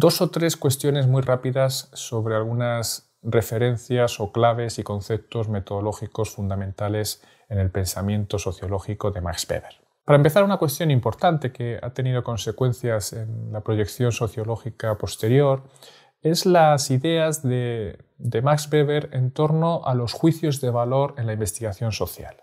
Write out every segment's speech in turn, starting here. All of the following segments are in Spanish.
dos o tres cuestiones muy rápidas sobre algunas referencias o claves y conceptos metodológicos fundamentales en el pensamiento sociológico de Max Weber. Para empezar, una cuestión importante que ha tenido consecuencias en la proyección sociológica posterior es las ideas de, Max Weber en torno a los juicios de valor en la investigación social.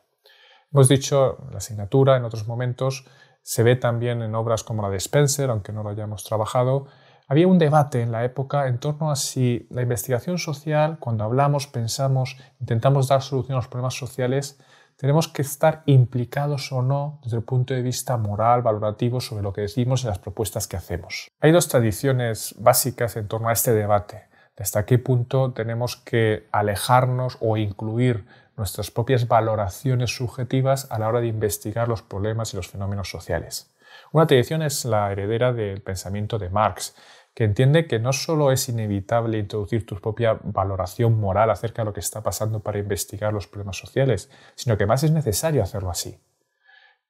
Hemos dicho la asignatura, en otros momentos, se ve también en obras como la de Spencer, aunque no lo hayamos trabajado, había un debate en la época en torno a si la investigación social, cuando hablamos, pensamos, intentamos dar solución a los problemas sociales, tenemos que estar implicados o no desde el punto de vista moral, valorativo, sobre lo que decimos y las propuestas que hacemos. Hay dos tradiciones básicas en torno a este debate. hasta qué punto tenemos que alejarnos o incluir nuestras propias valoraciones subjetivas a la hora de investigar los problemas y los fenómenos sociales. Una tradición es la heredera del pensamiento de Marx que entiende que no solo es inevitable introducir tu propia valoración moral acerca de lo que está pasando para investigar los problemas sociales, sino que más es necesario hacerlo así.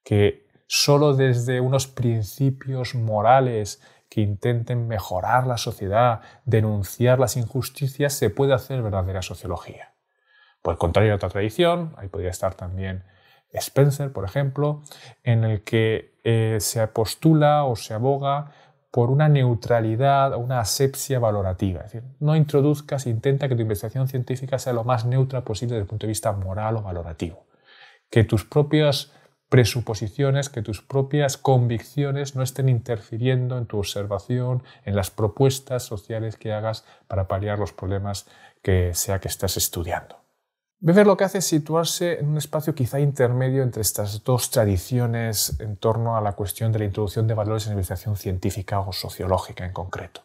Que solo desde unos principios morales que intenten mejorar la sociedad, denunciar las injusticias, se puede hacer verdadera sociología. Por el contrario de otra tradición, ahí podría estar también Spencer, por ejemplo, en el que eh, se postula o se aboga por una neutralidad o una asepsia valorativa. Es decir, no introduzcas, intenta que tu investigación científica sea lo más neutra posible desde el punto de vista moral o valorativo. Que tus propias presuposiciones, que tus propias convicciones no estén interfiriendo en tu observación, en las propuestas sociales que hagas para paliar los problemas que sea que estés estudiando. Weber lo que hace es situarse en un espacio quizá intermedio entre estas dos tradiciones en torno a la cuestión de la introducción de valores en la investigación científica o sociológica en concreto.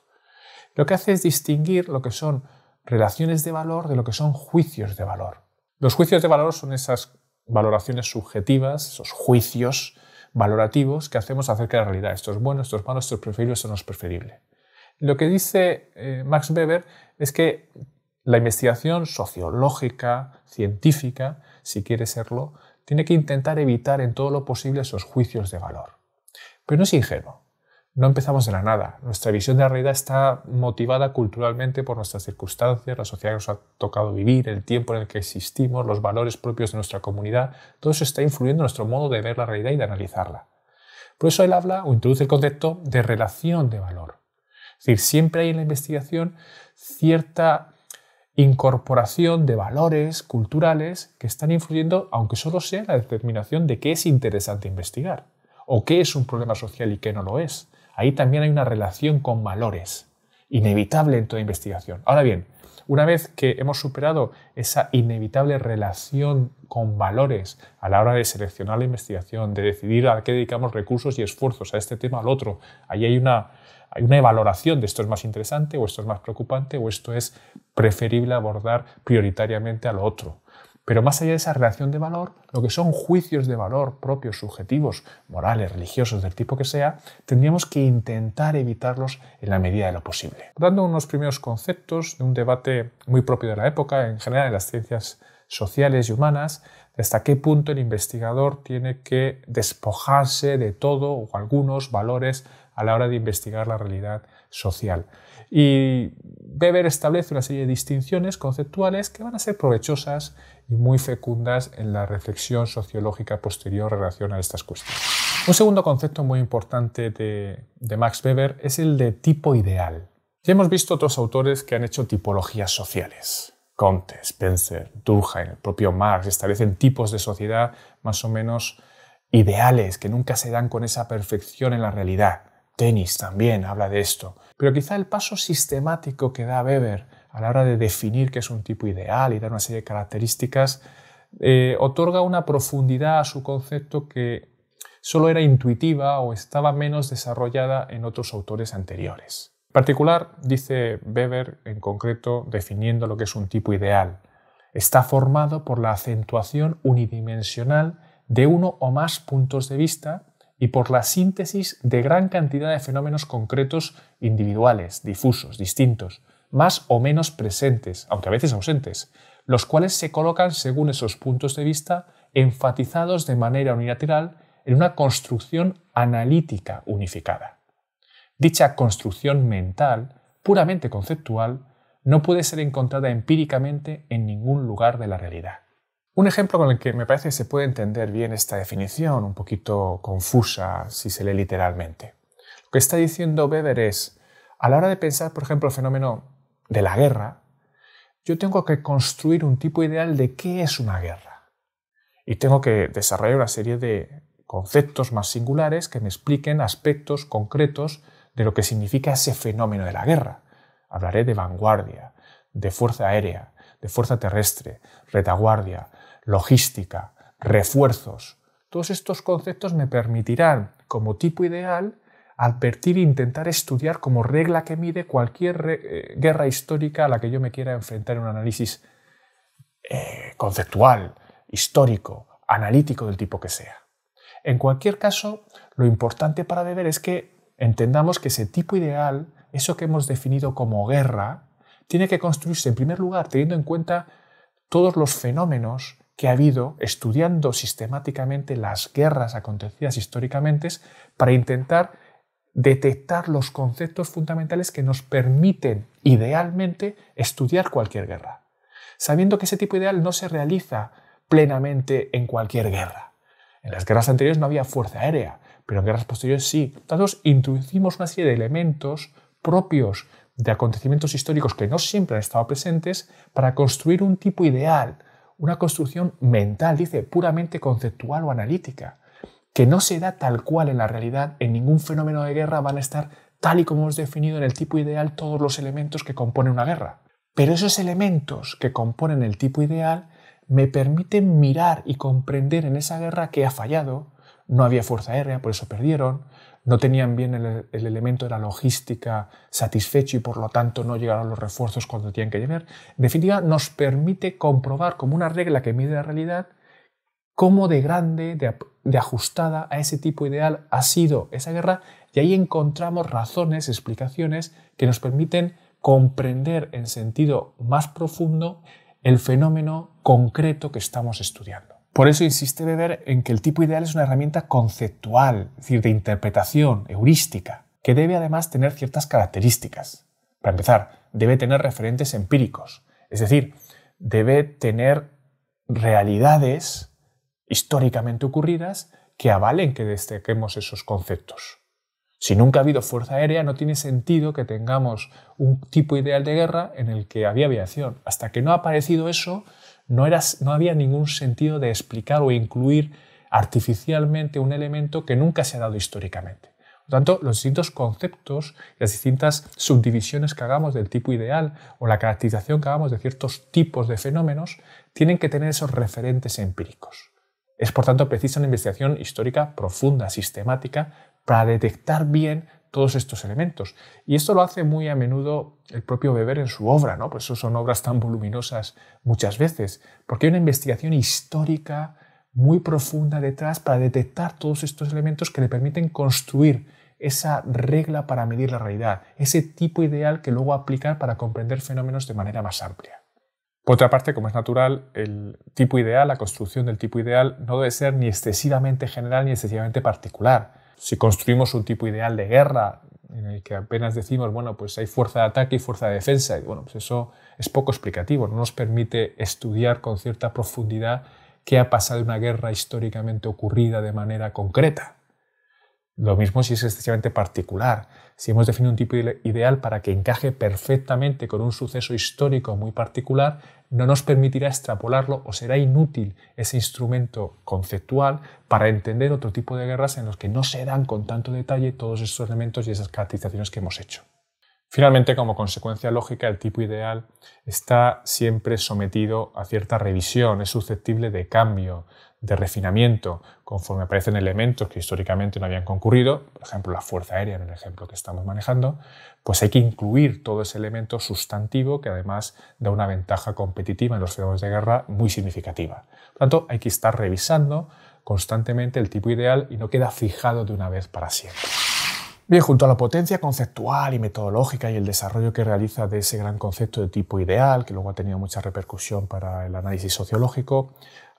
Lo que hace es distinguir lo que son relaciones de valor de lo que son juicios de valor. Los juicios de valor son esas valoraciones subjetivas, esos juicios valorativos que hacemos acerca de la realidad. Esto es bueno, esto es malo, esto es preferible, esto no es preferible. Lo que dice eh, Max Weber es que la investigación sociológica, científica, si quiere serlo, tiene que intentar evitar en todo lo posible esos juicios de valor. Pero no es ingenuo. No empezamos de la nada. Nuestra visión de la realidad está motivada culturalmente por nuestras circunstancias, la sociedad que nos ha tocado vivir, el tiempo en el que existimos, los valores propios de nuestra comunidad. Todo eso está influyendo en nuestro modo de ver la realidad y de analizarla. Por eso él habla o introduce el concepto de relación de valor. Es decir, siempre hay en la investigación cierta incorporación de valores culturales que están influyendo, aunque solo sea la determinación de qué es interesante investigar o qué es un problema social y qué no lo es. Ahí también hay una relación con valores, inevitable en toda investigación. Ahora bien, una vez que hemos superado esa inevitable relación con valores a la hora de seleccionar la investigación, de decidir a qué dedicamos recursos y esfuerzos, a este tema, al otro, ahí hay una hay una valoración de esto es más interesante o esto es más preocupante o esto es preferible abordar prioritariamente a lo otro. Pero más allá de esa relación de valor, lo que son juicios de valor propios, subjetivos, morales, religiosos, del tipo que sea, tendríamos que intentar evitarlos en la medida de lo posible. Dando unos primeros conceptos de un debate muy propio de la época, en general de las ciencias sociales y humanas, hasta qué punto el investigador tiene que despojarse de todo o algunos valores a la hora de investigar la realidad social. Y Weber establece una serie de distinciones conceptuales que van a ser provechosas y muy fecundas en la reflexión sociológica posterior en relación a estas cuestiones. Un segundo concepto muy importante de, de Max Weber es el de tipo ideal. Ya hemos visto otros autores que han hecho tipologías sociales. Comte, Spencer, Durkheim, el propio Marx establecen tipos de sociedad más o menos ideales que nunca se dan con esa perfección en la realidad. Tenis también habla de esto. Pero quizá el paso sistemático que da Weber a la hora de definir qué es un tipo ideal y dar una serie de características, eh, otorga una profundidad a su concepto que solo era intuitiva o estaba menos desarrollada en otros autores anteriores. En particular, dice Weber en concreto, definiendo lo que es un tipo ideal, está formado por la acentuación unidimensional de uno o más puntos de vista y por la síntesis de gran cantidad de fenómenos concretos individuales, difusos, distintos, más o menos presentes, aunque a veces ausentes, los cuales se colocan según esos puntos de vista enfatizados de manera unilateral en una construcción analítica unificada. Dicha construcción mental, puramente conceptual, no puede ser encontrada empíricamente en ningún lugar de la realidad. Un ejemplo con el que me parece que se puede entender bien esta definición, un poquito confusa si se lee literalmente. Lo que está diciendo Weber es, a la hora de pensar, por ejemplo, el fenómeno de la guerra, yo tengo que construir un tipo ideal de qué es una guerra. Y tengo que desarrollar una serie de conceptos más singulares que me expliquen aspectos concretos de lo que significa ese fenómeno de la guerra. Hablaré de vanguardia, de fuerza aérea, de fuerza terrestre, retaguardia, logística, refuerzos. Todos estos conceptos me permitirán, como tipo ideal, advertir e intentar estudiar como regla que mide cualquier eh, guerra histórica a la que yo me quiera enfrentar en un análisis eh, conceptual, histórico, analítico del tipo que sea. En cualquier caso, lo importante para deber es que entendamos que ese tipo ideal, eso que hemos definido como guerra, tiene que construirse en primer lugar teniendo en cuenta todos los fenómenos que ha habido estudiando sistemáticamente las guerras acontecidas históricamente para intentar detectar los conceptos fundamentales que nos permiten idealmente estudiar cualquier guerra, sabiendo que ese tipo ideal no se realiza plenamente en cualquier guerra. En las guerras anteriores no había fuerza aérea, pero en guerras posteriores sí. Entonces introducimos una serie de elementos propios de acontecimientos históricos que no siempre han estado presentes para construir un tipo ideal una construcción mental, dice, puramente conceptual o analítica, que no se da tal cual en la realidad, en ningún fenómeno de guerra van a estar tal y como hemos definido en el tipo ideal todos los elementos que componen una guerra. Pero esos elementos que componen el tipo ideal me permiten mirar y comprender en esa guerra que ha fallado, no había fuerza aérea, por eso perdieron, no tenían bien el, elemento de la logística satisfecho y por lo tanto no llegaron los refuerzos cuando tenían que llegar. En definitiva, nos permite comprobar como una regla que mide la realidad cómo de grande, de ajustada a ese tipo ideal ha sido esa guerra y ahí encontramos razones, explicaciones que nos permiten comprender en sentido más profundo el fenómeno concreto que estamos estudiando. Por eso insiste Weber en que el tipo ideal es una herramienta conceptual, es decir, de interpretación, heurística, que debe además tener ciertas características. Para empezar, debe tener referentes empíricos, es decir, debe tener realidades históricamente ocurridas que avalen que destaquemos esos conceptos. Si nunca ha habido fuerza aérea, no tiene sentido que tengamos un tipo ideal de guerra en el que había aviación. Hasta que no ha aparecido eso, no, había ningún sentido de explicar o incluir artificialmente un elemento que nunca se ha dado históricamente. Por tanto, los distintos conceptos, las distintas subdivisiones que hagamos del tipo ideal o la caracterización que hagamos de ciertos tipos de fenómenos, tienen que tener esos referentes empíricos. Es por tanto precisa una investigación histórica profunda, sistemática, para detectar bien todos estos elementos. Y esto lo hace muy a menudo el propio Weber en su obra, ¿no? Por pues eso son obras tan voluminosas muchas veces, porque hay una investigación histórica muy profunda detrás para detectar todos estos elementos que le permiten construir esa regla para medir la realidad, ese tipo ideal que luego aplicar para comprender fenómenos de manera más amplia. Por otra parte, como es natural, el tipo ideal, la construcción del tipo ideal, no debe ser ni excesivamente general ni excesivamente particular si construimos un tipo ideal de guerra en el que apenas decimos, bueno, pues hay fuerza de ataque y fuerza de defensa, bueno, pues eso es poco explicativo, no nos permite estudiar con cierta profundidad qué ha pasado en una guerra históricamente ocurrida de manera concreta. Lo mismo si es excesivamente particular. Si hemos definido un tipo ideal para que encaje perfectamente con un suceso histórico muy particular, no nos permitirá extrapolarlo o será inútil ese instrumento conceptual para entender otro tipo de guerras en los que no se dan con tanto detalle todos esos elementos y esas caracterizaciones que hemos hecho. Finalmente, como consecuencia lógica, el tipo ideal está siempre sometido a cierta revisión, es susceptible de cambio, de refinamiento, conforme aparecen elementos que históricamente no habían concurrido, por ejemplo la fuerza aérea en el ejemplo que estamos manejando, pues hay que incluir todo ese elemento sustantivo que además da una ventaja competitiva en los fenómenos de guerra muy significativa. Por tanto, hay que estar revisando constantemente el tipo ideal y no queda fijado de una vez para siempre. Bien, junto a la potencia conceptual y metodológica y el desarrollo que realiza de ese gran concepto de tipo ideal, que luego ha tenido mucha repercusión para el análisis sociológico,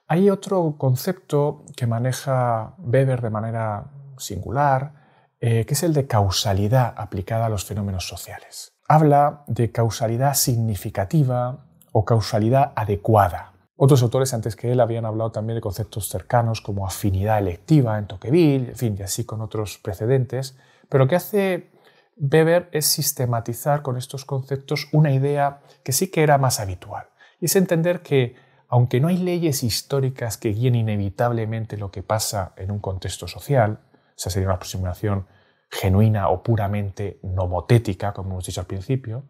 hay otro concepto que maneja Weber de manera singular, eh, que es el de causalidad aplicada a los fenómenos sociales. Habla de causalidad significativa o causalidad adecuada. Otros autores antes que él habían hablado también de conceptos cercanos como afinidad electiva en Tocqueville, en fin, y así con otros precedentes, pero que hace Weber es sistematizar con estos conceptos una idea que sí que era más habitual, y es entender que aunque no hay leyes históricas que guíen inevitablemente lo que pasa en un contexto social, o sea, sería una aproximación genuina o puramente nomotética, como hemos dicho al principio,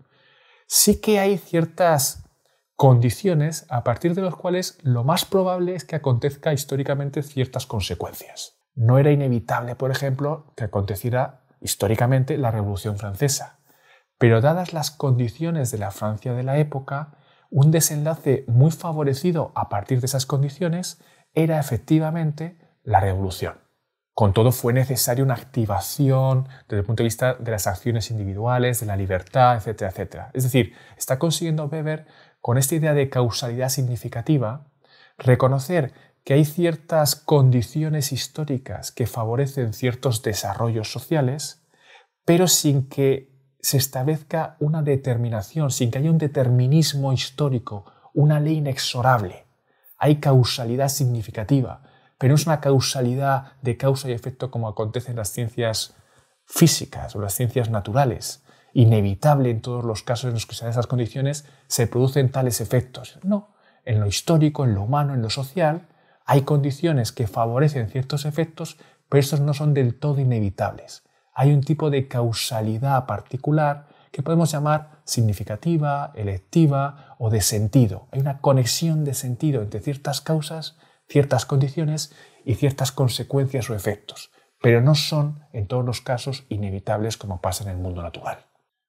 sí que hay ciertas condiciones a partir de los cuales lo más probable es que acontezca históricamente ciertas consecuencias. No era inevitable, por ejemplo, que aconteciera históricamente la Revolución Francesa, pero dadas las condiciones de la Francia de la época, un desenlace muy favorecido a partir de esas condiciones era efectivamente la revolución. Con todo fue necesaria una activación desde el punto de vista de las acciones individuales, de la libertad, etcétera, etcétera. Es decir, está consiguiendo Weber con esta idea de causalidad significativa, reconocer que hay ciertas condiciones históricas que favorecen ciertos desarrollos sociales, pero sin que se establezca una determinación, sin que haya un determinismo histórico, una ley inexorable. Hay causalidad significativa, pero no es una causalidad de causa y efecto como acontece en las ciencias físicas o las ciencias naturales inevitable en todos los casos en los que se dan esas condiciones, se producen tales efectos. No, en lo histórico, en lo humano, en lo social, hay condiciones que favorecen ciertos efectos, pero estos no son del todo inevitables. Hay un tipo de causalidad particular que podemos llamar significativa, electiva o de sentido. Hay una conexión de sentido entre ciertas causas, ciertas condiciones y ciertas consecuencias o efectos, pero no son en todos los casos inevitables como pasa en el mundo natural.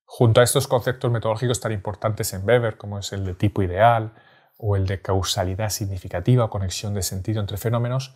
Junto a estos conceptos metodológicos tan importantes en Weber, como es el de tipo ideal o el de causalidad significativa o conexión de sentido entre fenómenos,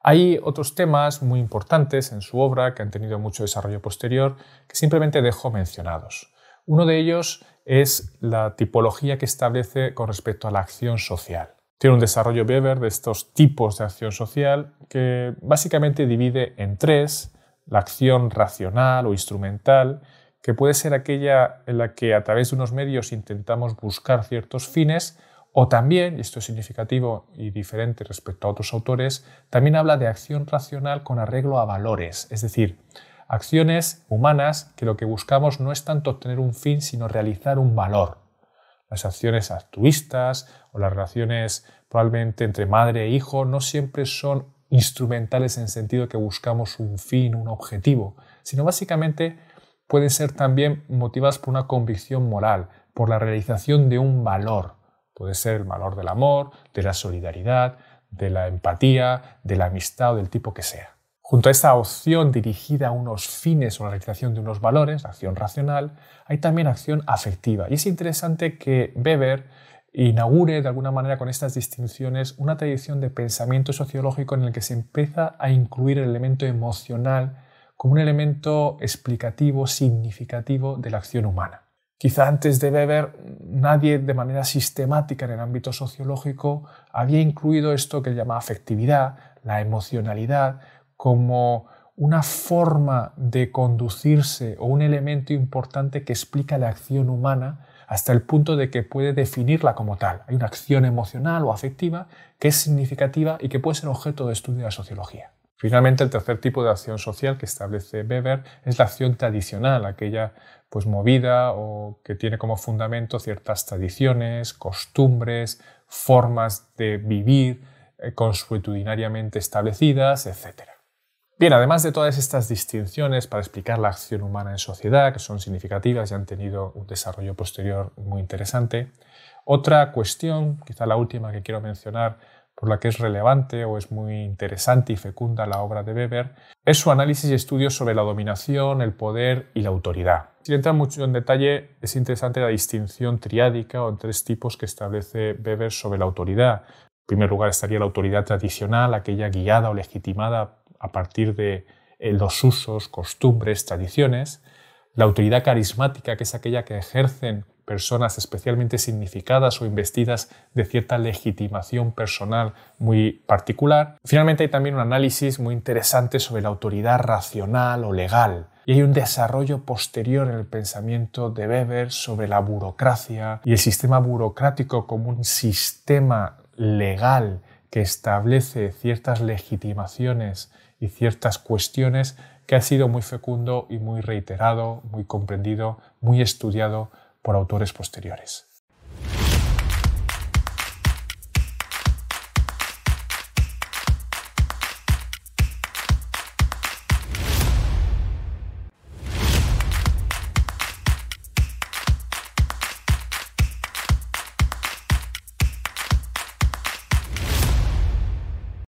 hay otros temas muy importantes en su obra que han tenido mucho desarrollo posterior que simplemente dejo mencionados. Uno de ellos es la tipología que establece con respecto a la acción social. Tiene un desarrollo Weber de estos tipos de acción social que básicamente divide en tres, la acción racional o instrumental, que puede ser aquella en la que a través de unos medios intentamos buscar ciertos fines, o también, y esto es significativo y diferente respecto a otros autores, también habla de acción racional con arreglo a valores, es decir, acciones humanas que lo que buscamos no es tanto obtener un fin, sino realizar un valor. Las acciones altruistas o las relaciones probablemente entre madre e hijo no siempre son instrumentales en sentido que buscamos un fin, un objetivo, sino básicamente pueden ser también motivadas por una convicción moral, por la realización de un valor. Puede ser el valor del amor, de la solidaridad, de la empatía, de la amistad o del tipo que sea. Junto a esta opción dirigida a unos fines o la realización de unos valores, acción racional, hay también acción afectiva. Y es interesante que Weber inaugure de alguna manera con estas distinciones una tradición de pensamiento sociológico en el que se empieza a incluir el elemento emocional como un elemento explicativo, significativo de la acción humana. Quizá antes de Weber nadie de manera sistemática en el ámbito sociológico había incluido esto que llama afectividad, la emocionalidad, como una forma de conducirse o un elemento importante que explica la acción humana hasta el punto de que puede definirla como tal. Hay una acción emocional o afectiva que es significativa y que puede ser objeto de estudio de la sociología. Finalmente, el tercer tipo de acción social que establece Weber es la acción tradicional, aquella pues movida o que tiene como fundamento ciertas tradiciones, costumbres, formas de vivir eh, consuetudinariamente establecidas, etc. Bien, además de todas estas distinciones para explicar la acción humana en sociedad, que son significativas y han tenido un desarrollo posterior muy interesante, otra cuestión, quizá la última que quiero mencionar, por la que es relevante o es muy interesante y fecunda la obra de Weber, es su análisis y estudio sobre la dominación, el poder y la autoridad. Si entra mucho en detalle, es interesante la distinción triádica o en tres tipos que establece Weber sobre la autoridad. En primer lugar estaría la autoridad tradicional, aquella guiada o legitimada a partir de eh, los usos, costumbres, tradiciones. La autoridad carismática, que es aquella que ejercen personas especialmente significadas o investidas de cierta legitimación personal muy particular. Finalmente hay también un análisis muy interesante sobre la autoridad racional o legal. Y hay un desarrollo posterior en el pensamiento de Weber sobre la burocracia y el sistema burocrático como un sistema legal que establece ciertas legitimaciones y ciertas cuestiones que ha sido muy fecundo y muy reiterado, muy comprendido, muy estudiado por autores posteriores.